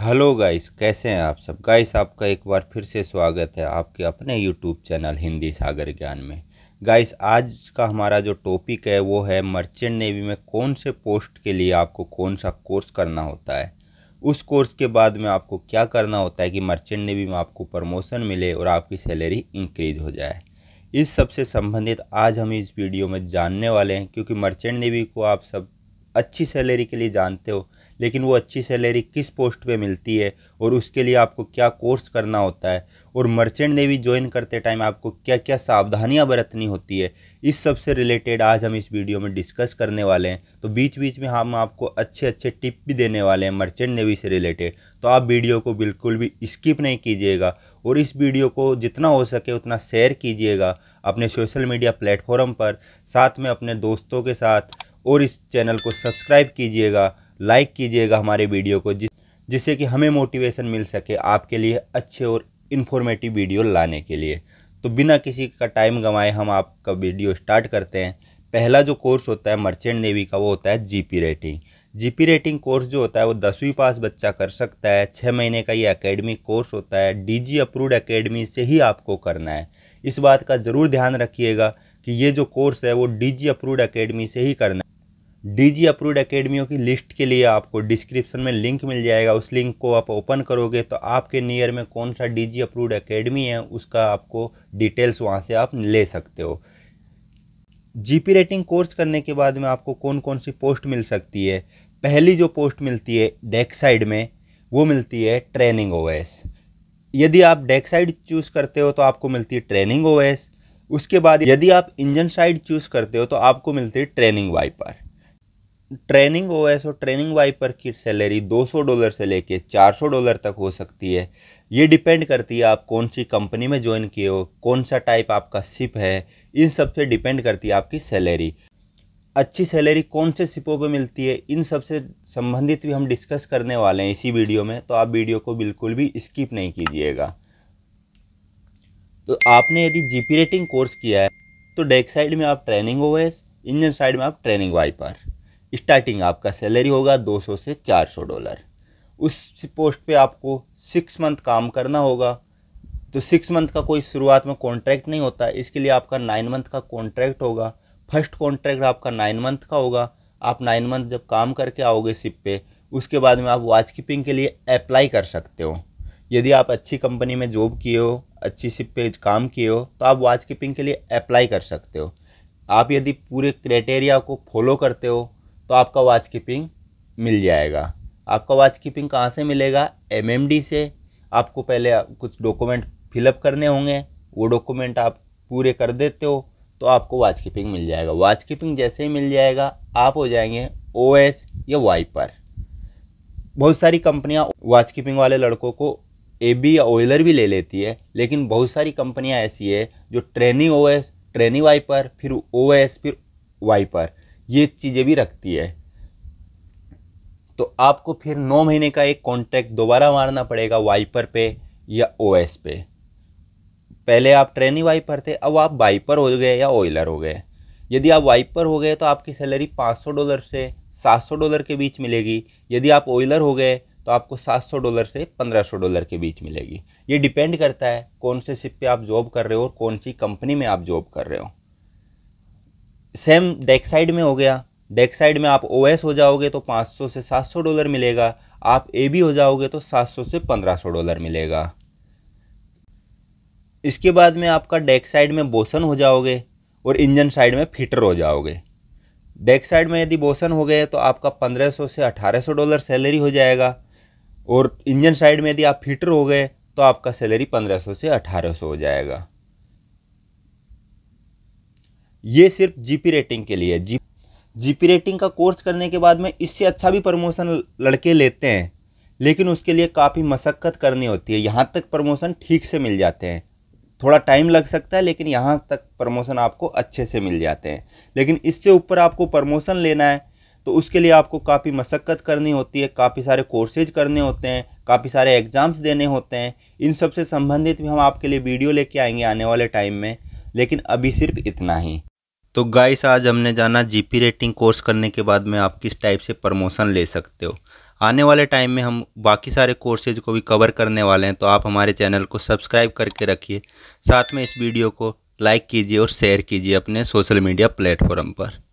hello guys कैसे हैं आप सब गाइस आपका एक बार फिर से स्वागत है आपके अपने यूट्यूब चैनल हिंदी सागर ज्ञान में गाइस आज का हमारा जो टॉपिक है वो है मर्चेंट नेवी में कौन से पोस्ट के लिए आपको कौन सा कोर्स करना होता है उस कोर्स के बाद में आपको क्या करना होता है कि मर्चेंट नेवी में आपको प्रमोशन मिले और आपकी सैलरी इंक्रीज हो जाए इस सबसे संबंधित आज हम इस वीडियो में जानने वाले हैं क्योंकि मर्चेंट नेवी को आप सब अच्छी सैलरी के लिए जानते हो लेकिन वो अच्छी सैलरी किस पोस्ट पे मिलती है और उसके लिए आपको क्या कोर्स करना होता है और मर्चेंट नेवी ज्वाइन करते टाइम आपको क्या क्या सावधानियां बरतनी होती है इस सब से रिलेटेड आज हम इस वीडियो में डिस्कस करने वाले हैं तो बीच बीच में हम आपको अच्छे अच्छे टिप भी देने वाले हैं मर्चेंट नेवी से रिलेटेड तो आप वीडियो को बिल्कुल भी स्किप नहीं कीजिएगा और इस वीडियो को जितना हो सके उतना शेयर कीजिएगा अपने सोशल मीडिया प्लेटफॉर्म पर साथ में अपने दोस्तों के साथ और इस चैनल को सब्सक्राइब कीजिएगा लाइक कीजिएगा हमारे वीडियो को जिस जिससे कि हमें मोटिवेशन मिल सके आपके लिए अच्छे और इन्फॉर्मेटिव वीडियो लाने के लिए तो बिना किसी का टाइम गंवाए हम आपका वीडियो स्टार्ट करते हैं पहला जो कोर्स होता है मर्चेंट नेवी का वो होता है GP rating GP rating course जो होता है वो दसवीं पास बच्चा कर सकता है छः महीने का ये अकेडमिक कोर्स होता है डीजी अप्रूव्ड एकेडमी से ही आपको करना है इस बात का ज़रूर ध्यान रखिएगा कि ये जो कोर्स है वो डीजी अप्रूव्ड एकेडमी से ही करना है डीजी अप्रूव्ड एकेडमियों की लिस्ट के लिए आपको डिस्क्रिप्शन में लिंक मिल जाएगा उस लिंक को आप ओपन करोगे तो आपके नियर में कौन सा डीजी अप्रूव्ड एकेडमी है उसका आपको डिटेल्स वहाँ से आप ले सकते हो जीपी रेटिंग कोर्स करने के बाद में आपको कौन कौन सी पोस्ट मिल सकती है पहली जो पोस्ट मिलती है डेक साइड में वो मिलती है ट्रेनिंग ओ यदि आप डेक साइड चूज़ करते हो तो आपको मिलती है ट्रेनिंग ओ उसके बाद यदि आप इंजन साइड चूज़ करते हो तो आपको मिलती है ट्रेनिंग वाइपर ट्रेनिंग एस और ट्रेनिंग वाइपर की सैलरी 200 डॉलर से लेके 400 डॉलर तक हो सकती है ये डिपेंड करती है आप कौन सी कंपनी में ज्वाइन किए हो कौन सा टाइप आपका सिप है इन सब से डिपेंड करती है आपकी सैलरी अच्छी सैलरी कौन से शिपों पे मिलती है इन सब से संबंधित भी हम डिस्कस करने वाले हैं इसी वीडियो में तो आप वीडियो को बिल्कुल भी स्किप नहीं कीजिएगा तो आपने यदि जीपी रेटिंग कोर्स किया है तो डेक साइड में आप ट्रेनिंग ओएस इंजन साइड में आप ट्रेनिंग वाइपर स्टार्टिंग आपका सैलरी होगा 200 से 400 डॉलर उस पोस्ट पे आपको सिक्स मंथ काम करना होगा तो सिक्स मंथ का कोई शुरुआत में कॉन्ट्रैक्ट नहीं होता इसके लिए आपका नाइन मंथ का कॉन्ट्रैक्ट होगा फर्स्ट कॉन्ट्रैक्ट आपका नाइन मंथ का होगा आप नाइन मंथ जब काम करके आओगे सिप पे उसके बाद में आप वॉच कीपिंग के लिए अप्लाई कर सकते हो यदि आप अच्छी कंपनी में जॉब किए हो अच्छी सिप पे काम किए हो तो आप वॉच कीपिंग के लिए अप्लाई कर सकते हो आप यदि पूरे क्राइटेरिया को फॉलो करते हो तो आपका वॉच कीपिंग मिल जाएगा आपका वॉच कीपिंग कहाँ से मिलेगा डी से आपको पहले कुछ डॉक्यूमेंट फिलअप करने होंगे वो डॉक्यूमेंट आप पूरे कर देते हो तो आपको वॉच कीपिंग मिल जाएगा वॉच कीपिंग जैसे ही मिल जाएगा आप हो जाएंगे ओ एस या वाइपर बहुत सारी कंपनियां वॉच कीपिंग वाले लड़कों को ए बी या ऑयलर भी ले लेती है लेकिन बहुत सारी कंपनियां ऐसी है जो trainee O S trainee wiper फिर ओ एस फिर वाइपर ये चीज़ें भी रखती है तो आपको फिर नौ महीने का एक कॉन्ट्रैक्ट दोबारा मारना पड़ेगा वाइपर पे या ओएस पे पहले आप ट्रेनी वाइपर थे अब आप वाइपर हो गए या ऑयलर हो गए यदि आप वाइपर हो गए तो आपकी सैलरी 500 डॉलर से 700 डॉलर के बीच मिलेगी यदि आप ऑयलर हो गए तो आपको 700 डॉलर से 1500 डॉलर के बीच मिलेगी ये डिपेंड करता है कौन से शिप पे आप जॉब कर रहे हो और कौन सी कंपनी में आप जॉब कर रहे हो सेम डेक साइड में हो गया डेक साइड में आप ओ हो जाओगे तो 500 से 700 डॉलर मिलेगा आप ए बी हो जाओगे तो 700 से 1500 डॉलर मिलेगा इसके बाद में आपका डेक साइड में बोसन हो जाओगे और इंजन साइड में फिटर हो जाओगे डेक साइड में यदि बोसन हो गए तो आपका 1500 से 1800 डॉलर सैलरी हो जाएगा और इंजन साइड में यदि आप फिटर हो गए तो आपका सैलरी 1500 से 1800 हो जाएगा ये सिर्फ जीपी रेटिंग के लिए जी जीपी रेटिंग का कोर्स करने के बाद में इससे अच्छा भी प्रमोशन लड़के लेते हैं लेकिन उसके लिए काफ़ी मशक्क़त करनी होती है यहाँ तक प्रमोशन ठीक से मिल जाते हैं थोड़ा टाइम लग सकता है लेकिन यहाँ तक प्रमोशन आपको अच्छे से मिल जाते हैं लेकिन इससे ऊपर आपको प्रमोशन लेना है तो उसके लिए आपको काफ़ी मशक्क़त करनी होती है काफ़ी सारे कोर्सेज करने होते हैं काफ़ी सारे एग्ज़ाम्स देने होते हैं इन सब से संबंधित भी हम आपके लिए वीडियो लेके आएंगे आने वाले टाइम में लेकिन अभी सिर्फ इतना ही तो गाइस आज हमने जाना जीपी रेटिंग कोर्स करने के बाद में आप किस टाइप से प्रमोशन ले सकते हो आने वाले टाइम में हम बाकी सारे कोर्सेज को भी कवर करने वाले हैं तो आप हमारे चैनल को सब्सक्राइब करके रखिए साथ में इस वीडियो को लाइक कीजिए और शेयर कीजिए अपने सोशल मीडिया प्लेटफॉर्म पर